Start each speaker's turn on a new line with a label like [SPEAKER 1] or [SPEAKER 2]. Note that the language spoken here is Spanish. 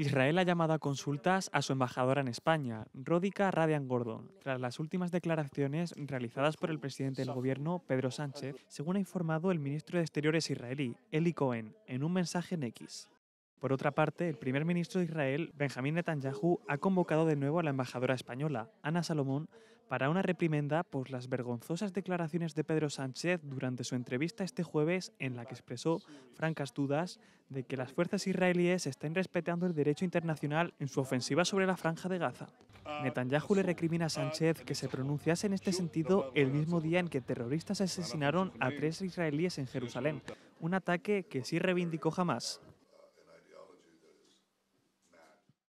[SPEAKER 1] Israel ha llamado a consultas a su embajadora en España, Ródica Radian Gordon, tras las últimas declaraciones realizadas por el presidente del gobierno, Pedro Sánchez, según ha informado el ministro de Exteriores israelí, Eli Cohen, en un mensaje en X. Por otra parte, el primer ministro de Israel, Benjamín Netanyahu, ha convocado de nuevo a la embajadora española, Ana Salomón, para una reprimenda por las vergonzosas declaraciones de Pedro Sánchez durante su entrevista este jueves en la que expresó francas dudas de que las fuerzas israelíes estén respetando el derecho internacional en su ofensiva sobre la franja de Gaza. Netanyahu le recrimina a Sánchez que se pronunciase en este sentido el mismo día en que terroristas asesinaron a tres israelíes en Jerusalén, un ataque que sí reivindicó jamás.